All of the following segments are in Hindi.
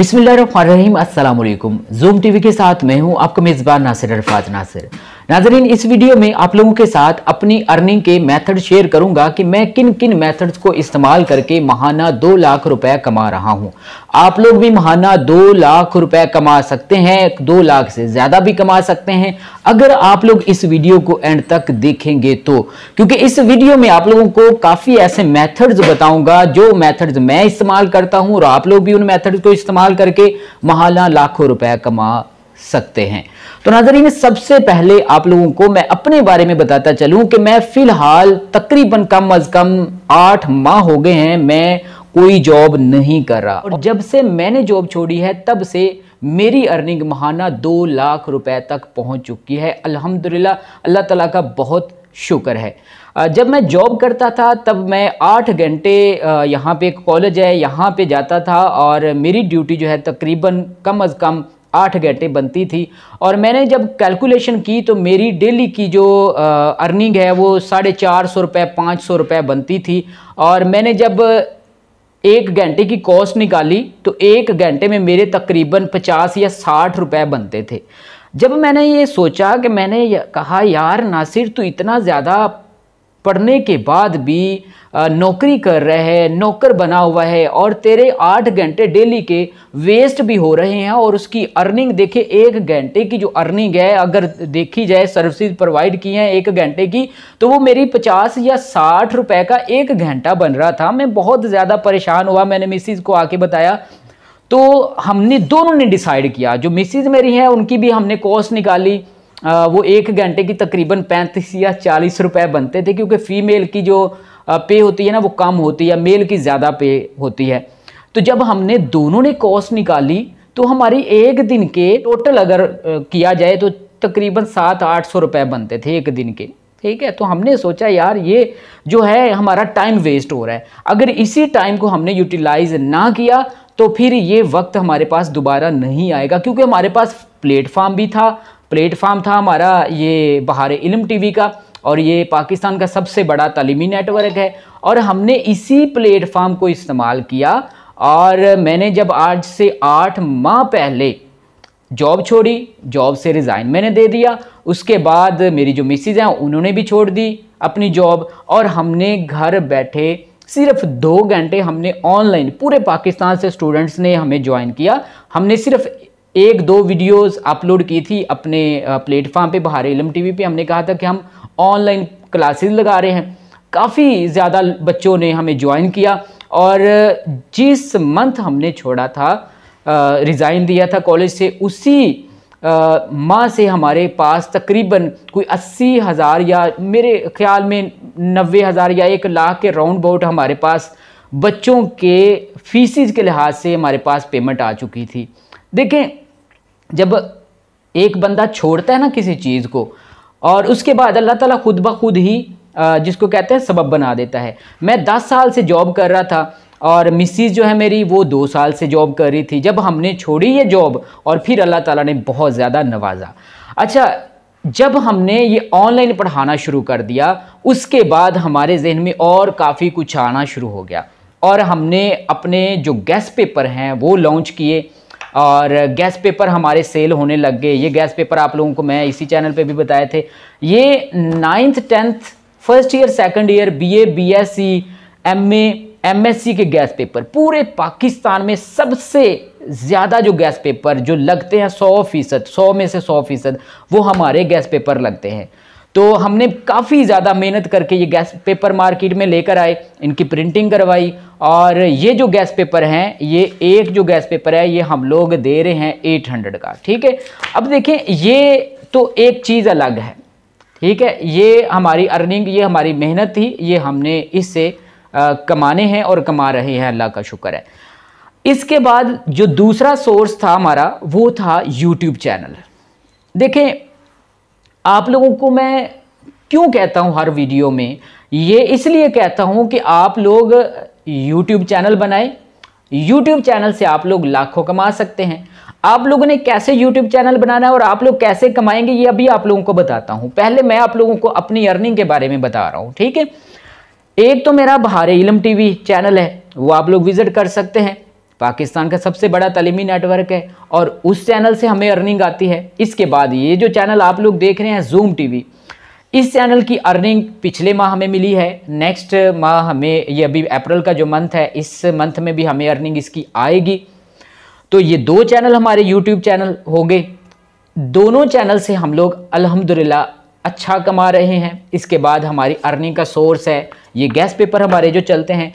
बिस्मिल्लाम अस्सलाम वालेकुम जूम टीवी के साथ मैं हूं आपका मेज़बान नासिर अरफाज नासिर नाजरीन इस वीडियो में आप लोगों के साथ अपनी अर्निंग के मेथड शेयर करूंगा कि मैं किन किन मेथड्स को इस्तेमाल करके महाना दो लाख रुपए कमा रहा हूं आप लोग भी महाना दो लाख रुपए कमा सकते हैं दो लाख से ज़्यादा भी कमा सकते हैं अगर आप लोग इस वीडियो को एंड तक देखेंगे तो क्योंकि इस वीडियो में आप लोगों को काफ़ी ऐसे मैथड्स बताऊंगा जो मैथड्स मैं इस्तेमाल करता हूं और आप लोग भी उन मैथड्स को इस्तेमाल करके महाना लाखों रुपए कमा सकते हैं तो नाजरीन सबसे पहले आप लोगों को मैं अपने बारे में बताता चलूं कि मैं फ़िलहाल तकरीबन कम अज़ कम आठ माह हो गए हैं मैं कोई जॉब नहीं कर रहा और जब से मैंने जॉब छोड़ी है तब से मेरी अर्निंग महाना दो लाख रुपए तक पहुंच चुकी है अल्हम्दुलिल्लाह अल्लाह तला का बहुत शुक्र है जब मैं जॉब करता था तब मैं आठ घंटे यहाँ पे एक कॉलेज है यहाँ पे जाता था और मेरी ड्यूटी जो है तकरीबन कम अज़ कम आठ घंटे बनती थी और मैंने जब कैलकुलेशन की तो मेरी डेली की जो अर्निंग है वो साढ़े चार सौ रुपये पाँच सौ रुपये बनती थी और मैंने जब एक घंटे की कॉस्ट निकाली तो एक घंटे में मेरे तकरीबन पचास या साठ रुपए बनते थे जब मैंने ये सोचा कि मैंने कहा यार नासिर तू इतना ज़्यादा पढ़ने के बाद भी नौकरी कर रहा है नौकर बना हुआ है और तेरे आठ घंटे डेली के वेस्ट भी हो रहे हैं और उसकी अर्निंग देखे एक घंटे की जो अर्निंग है अगर देखी जाए सर्विसेज प्रोवाइड की हैं एक घंटे की तो वो मेरी पचास या साठ रुपए का एक घंटा बन रहा था मैं बहुत ज़्यादा परेशान हुआ मैंने मिसिज को आके बताया तो हमने दोनों ने डिसाइड किया जो मिसिज मेरी हैं उनकी भी हमने कॉस्ट निकाली वो एक घंटे की तकरीबन पैंतीस या चालीस रुपए बनते थे क्योंकि फ़ीमेल की जो पे होती है ना वो कम होती है मेल की ज़्यादा पे होती है तो जब हमने दोनों ने कॉस्ट निकाली तो हमारी एक दिन के टोटल अगर किया जाए तो तकरीबन सात आठ सौ रुपये बनते थे एक दिन के ठीक है तो हमने सोचा यार ये जो है हमारा टाइम वेस्ट हो रहा है अगर इसी टाइम को हमने यूटिलाइज ना किया तो फिर ये वक्त हमारे पास दोबारा नहीं आएगा क्योंकि हमारे पास प्लेटफार्म भी था प्लेटफार्म था हमारा ये बहार इलम टी का और ये पाकिस्तान का सबसे बड़ा तलीमी नेटवर्क है और हमने इसी प्लेटफार्म को इस्तेमाल किया और मैंने जब आज से आठ माह पहले जॉब छोड़ी जॉब से रिज़ाइन मैंने दे दिया उसके बाद मेरी जो मिसिज़ हैं उन्होंने भी छोड़ दी अपनी जॉब और हमने घर बैठे सिर्फ दो घंटे हमने ऑनलाइन पूरे पाकिस्तान से स्टूडेंट्स ने हमें ज्वाइन किया हमने सिर्फ एक दो वीडियोस अपलोड की थी अपने प्लेटफॉर्म पे बाहर एलम टीवी पे हमने कहा था कि हम ऑनलाइन क्लासेस लगा रहे हैं काफ़ी ज़्यादा बच्चों ने हमें ज्वाइन किया और जिस मंथ हमने छोड़ा था रिज़ाइन दिया था कॉलेज से उसी माह से हमारे पास तकरीबन कोई अस्सी हज़ार या मेरे ख्याल में नबे हज़ार या एक लाख के राउंड अबाउट हमारे पास बच्चों के फीसिस के लिहाज से हमारे पास पेमेंट आ चुकी थी देखें जब एक बंदा छोड़ता है ना किसी चीज़ को और उसके बाद अल्लाह ताला खुद ब खुद ही जिसको कहते हैं सबब बना देता है मैं दस साल से जॉब कर रहा था और मिसिस जो है मेरी वो दो साल से जॉब कर रही थी जब हमने छोड़ी ये जॉब और फिर अल्लाह ताला ने बहुत ज़्यादा नवाजा अच्छा जब हमने ये ऑनलाइन पढ़ाना शुरू कर दिया उसके बाद हमारे जहन में और काफ़ी कुछ आना शुरू हो गया और हमने अपने जो गेस्ट पेपर हैं वो लॉन्च किए और गैस पेपर हमारे सेल होने लग गए ये गैस पेपर आप लोगों को मैं इसी चैनल पे भी बताए थे ये ninth tenth first year second year BA BSc MA MSc के गैस पेपर पूरे पाकिस्तान में सबसे ज़्यादा जो गैस पेपर जो लगते हैं सौ फीसद सौ में से सौ फीसद वो हमारे गैस पेपर लगते हैं तो हमने काफ़ी ज़्यादा मेहनत करके ये गैस पेपर मार्केट में लेकर आए इनकी प्रिंटिंग करवाई और ये जो गैस पेपर हैं ये एक जो गैस पेपर है ये हम लोग दे रहे हैं एट हंड्रेड का ठीक है अब देखें ये तो एक चीज़ अलग है ठीक है ये हमारी अर्निंग ये हमारी मेहनत थी ये हमने इससे कमाने हैं और कमा रहे हैं अल्लाह का शुक्र है इसके बाद जो दूसरा सोर्स था हमारा वो था यूट्यूब चैनल देखें आप लोगों को मैं क्यों कहता हूँ हर वीडियो में ये इसलिए कहता हूँ कि आप लोग यूट्यूब चैनल बनाए यूट्यूब चैनल से आप लोग लाखों कमा सकते हैं आप लोगों ने कैसे यूट्यूब चैनल बनाना है और आप लोग कैसे कमाएंगे ये अभी आप लोगों को बताता हूँ पहले मैं आप लोगों को अपनी अर्निंग के बारे में बता रहा हूँ ठीक है एक तो मेरा बहार इलम टीवी चैनल है वो आप लोग विजिट कर सकते हैं पाकिस्तान का सबसे बड़ा तलीमी नेटवर्क है और उस चैनल से हमें अर्निंग आती है इसके बाद ये जो चैनल आप लोग देख रहे हैं जूम टीवी इस चैनल की अर्निंग पिछले माह हमें मिली है नेक्स्ट माह हमें ये अभी अप्रैल का जो मंथ है इस मंथ में भी हमें अर्निंग इसकी आएगी तो ये दो चैनल हमारे यूट्यूब चैनल हो गए दोनों चैनल से हम लोग अल्हम्दुलिल्लाह अच्छा कमा रहे हैं इसके बाद हमारी अर्निंग का सोर्स है ये गैस पेपर हमारे जो चलते हैं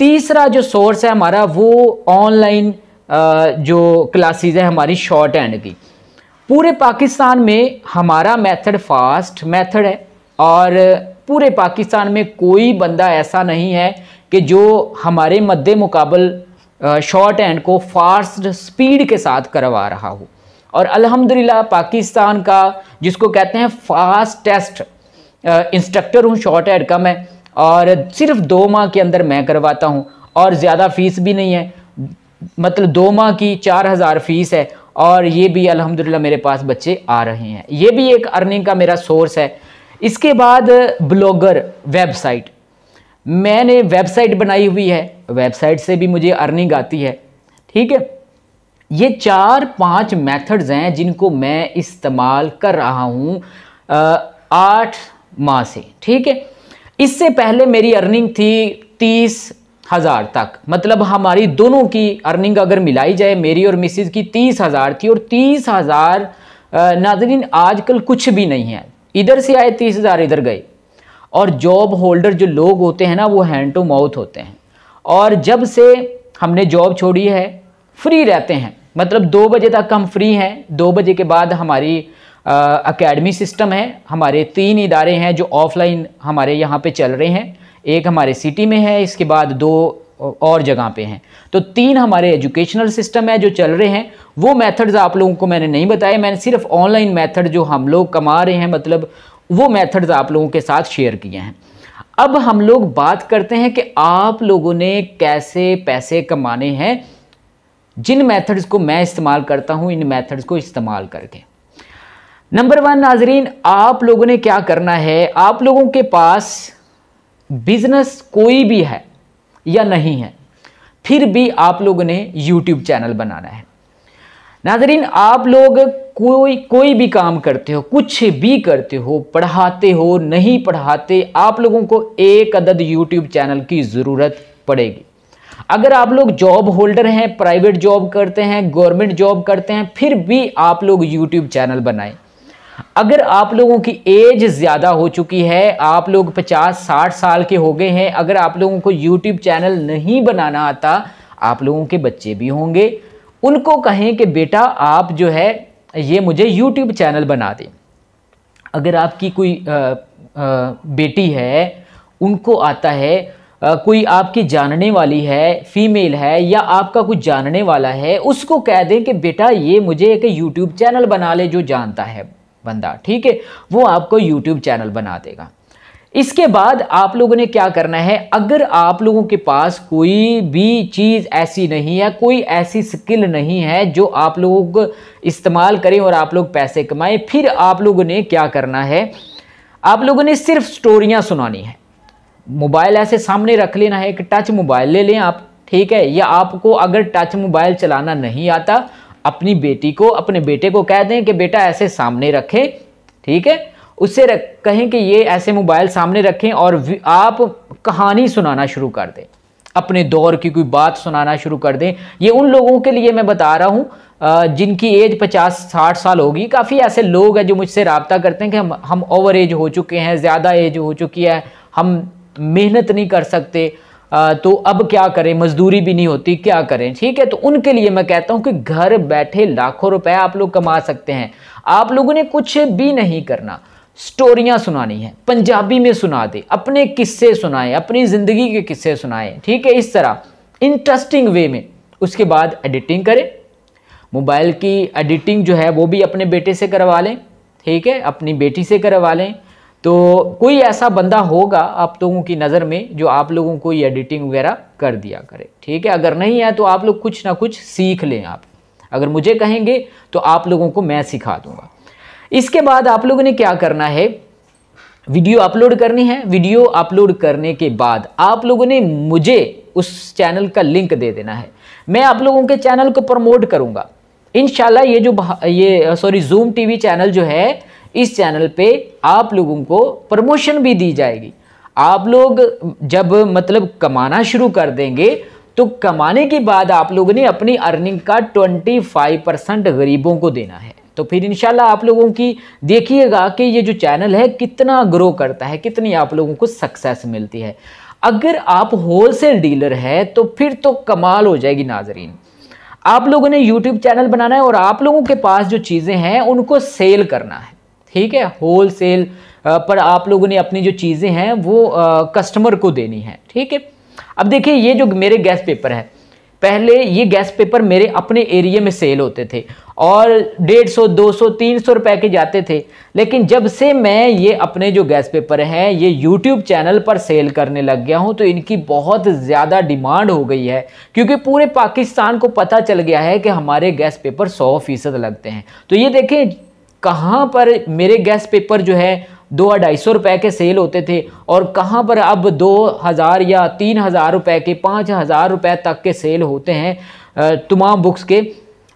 तीसरा जो सोर्स है हमारा वो ऑनलाइन जो क्लासेस है हमारी शॉर्ट हैंड की पूरे पाकिस्तान में हमारा मेथड फास्ट मेथड है और पूरे पाकिस्तान में कोई बंदा ऐसा नहीं है कि जो हमारे मद्द मुकाबल शॉर्ट हैंड को फास्ट स्पीड के साथ करवा रहा हो और अल्हम्दुलिल्लाह पाकिस्तान का जिसको कहते हैं फास्ट टेस्ट इंस्ट्रक्टर हूँ शॉर्ट हैंड का मैं और सिर्फ दो माह के अंदर मैं करवाता हूँ और ज़्यादा फ़ीस भी नहीं है मतलब दो माह की चार हज़ार फ़ीस है और ये भी अल्हम्दुलिल्लाह मेरे पास बच्चे आ रहे हैं ये भी एक अर्निंग का मेरा सोर्स है इसके बाद ब्लॉगर वेबसाइट मैंने वेबसाइट बनाई हुई है वेबसाइट से भी मुझे अर्निंग आती है ठीक है ये चार पांच मेथड्स हैं जिनको मैं इस्तेमाल कर रहा हूँ आठ माह से ठीक है इससे पहले मेरी अर्निंग थी तीस हज़ार तक मतलब हमारी दोनों की अर्निंग अगर मिलाई जाए मेरी और मिसिज की तीस हज़ार थी और तीस हज़ार नाजरीन आजकल कुछ भी नहीं है इधर से आए तीस हज़ार इधर गए और जॉब होल्डर जो लोग होते हैं ना वो हैंड टू माउथ होते हैं और जब से हमने जॉब छोड़ी है फ्री रहते हैं मतलब दो बजे तक हम फ्री हैं दो बजे के बाद हमारी अकेडमी सिस्टम है हमारे तीन इदारे हैं जो ऑफलाइन हमारे यहाँ पे चल रहे हैं एक हमारे सिटी में है इसके बाद दो और जगह पे हैं तो तीन हमारे एजुकेशनल सिस्टम है जो चल रहे हैं वो मेथड्स आप लोगों को मैंने नहीं बताए मैंने सिर्फ ऑनलाइन मेथड जो हम लोग कमा रहे हैं मतलब वो मेथड्स आप लोगों के साथ शेयर किए हैं अब हम लोग बात करते हैं कि आप लोगों ने कैसे पैसे कमाने हैं जिन मेथड्स को मैं इस्तेमाल करता हूँ इन मेथड्स को इस्तेमाल करके नंबर वन नाजरीन आप लोगों ने क्या करना है आप लोगों के पास बिजनेस कोई भी है या नहीं है फिर भी आप लोगों ने यूट्यूब चैनल बनाना है नाजरीन आप लोग कोई कोई भी काम करते हो कुछ भी करते हो पढ़ाते हो नहीं पढ़ाते आप लोगों को एक अदद यूट्यूब चैनल की ज़रूरत पड़ेगी अगर आप लोग जॉब होल्डर हैं प्राइवेट जॉब करते हैं गवर्नमेंट जॉब करते हैं फिर भी आप लोग यूट्यूब चैनल बनाएं अगर आप लोगों की एज ज़्यादा हो चुकी है आप लोग 50-60 साल के हो गए हैं अगर आप लोगों को यूट्यूब चैनल नहीं बनाना आता आप लोगों के बच्चे भी होंगे उनको कहें कि बेटा आप जो है ये मुझे यूट्यूब चैनल बना दें अगर आपकी कोई आ, आ, बेटी है उनको आता है आ, कोई आपकी जानने वाली है फीमेल है या आपका कुछ जानने वाला है उसको कह दें कि बेटा ये मुझे एक यूट्यूब चैनल बना ले जो जानता है बंदा ठीक है वो आपको यूट्यूब चैनल बना देगा इसके बाद आप लोगों ने क्या करना है अगर आप लोगों के पास कोई भी चीज़ ऐसी नहीं है कोई ऐसी स्किल नहीं है जो आप लोग इस्तेमाल करें और आप लोग पैसे कमाएं फिर आप लोगों ने क्या करना है आप लोगों ने सिर्फ स्टोरियाँ सुनानी है मोबाइल ऐसे सामने रख लेना है एक टच मोबाइल ले लें आप ठीक है या आपको अगर टच मोबाइल चलाना नहीं आता अपनी बेटी को अपने बेटे को कह दें कि बेटा ऐसे सामने रखें ठीक है उससे रख कहें कि ये ऐसे मोबाइल सामने रखें और आप कहानी सुनाना शुरू कर दें अपने दौर की कोई बात सुनाना शुरू कर दें ये उन लोगों के लिए मैं बता रहा हूँ जिनकी एज 50 60 साल होगी काफ़ी ऐसे लोग हैं जो मुझसे रबता करते हैं कि हम हम ओवर एज हो चुके हैं ज़्यादा एज हो चुकी है हम मेहनत नहीं कर सकते तो अब क्या करें मजदूरी भी नहीं होती क्या करें ठीक है तो उनके लिए मैं कहता हूं कि घर बैठे लाखों रुपए आप लोग कमा सकते हैं आप लोगों ने कुछ भी नहीं करना स्टोरियाँ सुनानी है पंजाबी में सुना दे अपने किस्से सुनाएं अपनी ज़िंदगी के किस्से सुनाएं ठीक है इस तरह इंटरेस्टिंग वे में उसके बाद एडिटिंग करें मोबाइल की एडिटिंग जो है वो भी अपने बेटे से करवा लें ठीक है अपनी बेटी से करवा लें तो कोई ऐसा बंदा होगा आप लोगों की नज़र में जो आप लोगों को ये एडिटिंग वगैरह कर दिया करे ठीक है अगर नहीं है तो आप लोग कुछ ना कुछ सीख लें आप अगर मुझे कहेंगे तो आप लोगों को मैं सिखा दूंगा इसके बाद आप लोगों ने क्या करना है वीडियो अपलोड करनी है वीडियो अपलोड करने के बाद आप लोगों ने मुझे उस चैनल का लिंक दे देना है मैं आप लोगों के चैनल को प्रमोट करूँगा इन ये जो ये सॉरी जूम टीवी चैनल जो है इस चैनल पे आप लोगों को प्रमोशन भी दी जाएगी आप लोग जब मतलब कमाना शुरू कर देंगे तो कमाने के बाद आप लोगों ने अपनी अर्निंग का 25 परसेंट गरीबों को देना है तो फिर इनशाला आप लोगों की देखिएगा कि ये जो चैनल है कितना ग्रो करता है कितनी आप लोगों को सक्सेस मिलती है अगर आप होलसेल डीलर है तो फिर तो कमाल हो जाएगी नाजरीन आप लोगों ने यूट्यूब चैनल बनाना है और आप लोगों के पास जो चीज़ें हैं उनको सेल करना है ठीक है होल सेल पर आप लोगों ने अपनी जो चीज़ें हैं वो कस्टमर को देनी है ठीक है अब देखिए ये जो मेरे गैस पेपर है पहले ये गैस पेपर मेरे अपने एरिया में सेल होते थे और डेढ़ सौ दो सौ तीन सौ रुपए के जाते थे लेकिन जब से मैं ये अपने जो गैस पेपर हैं ये यूट्यूब चैनल पर सेल करने लग गया हूँ तो इनकी बहुत ज़्यादा डिमांड हो गई है क्योंकि पूरे पाकिस्तान को पता चल गया है कि हमारे गैस पेपर सौ फीसद लगते हैं तो ये देखें कहाँ पर मेरे गैस पेपर जो है दो ढाई सौ रुपये के सेल होते थे और कहाँ पर अब दो हज़ार या तीन हज़ार रुपये के पाँच हज़ार रुपये तक के सेल होते हैं तमाम बुक्स के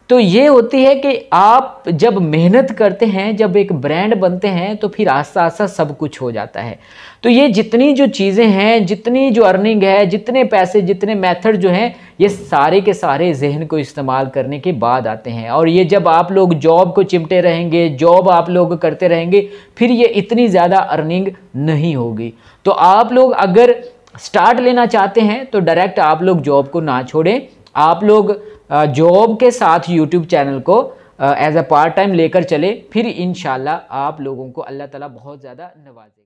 तो ये होती है कि आप जब मेहनत करते हैं जब एक ब्रांड बनते हैं तो फिर आस्ता आस्ता सब कुछ हो जाता है तो ये जितनी जो चीज़ें हैं जितनी जो अर्निंग है जितने पैसे जितने मेथड जो हैं ये सारे के सारे जहन को इस्तेमाल करने के बाद आते हैं और ये जब आप लोग जॉब को चिमटे रहेंगे जॉब आप लोग करते रहेंगे फिर ये इतनी ज़्यादा अर्निंग नहीं होगी तो आप लोग अगर स्टार्ट लेना चाहते हैं तो डायरेक्ट आप लोग जॉब को ना छोड़ें आप लोग जॉब के साथ यूट्यूब चैनल को एज अ पार्ट टाइम लेकर चले फिर इन आप लोगों को अल्लाह ताला बहुत ज़्यादा नवाजे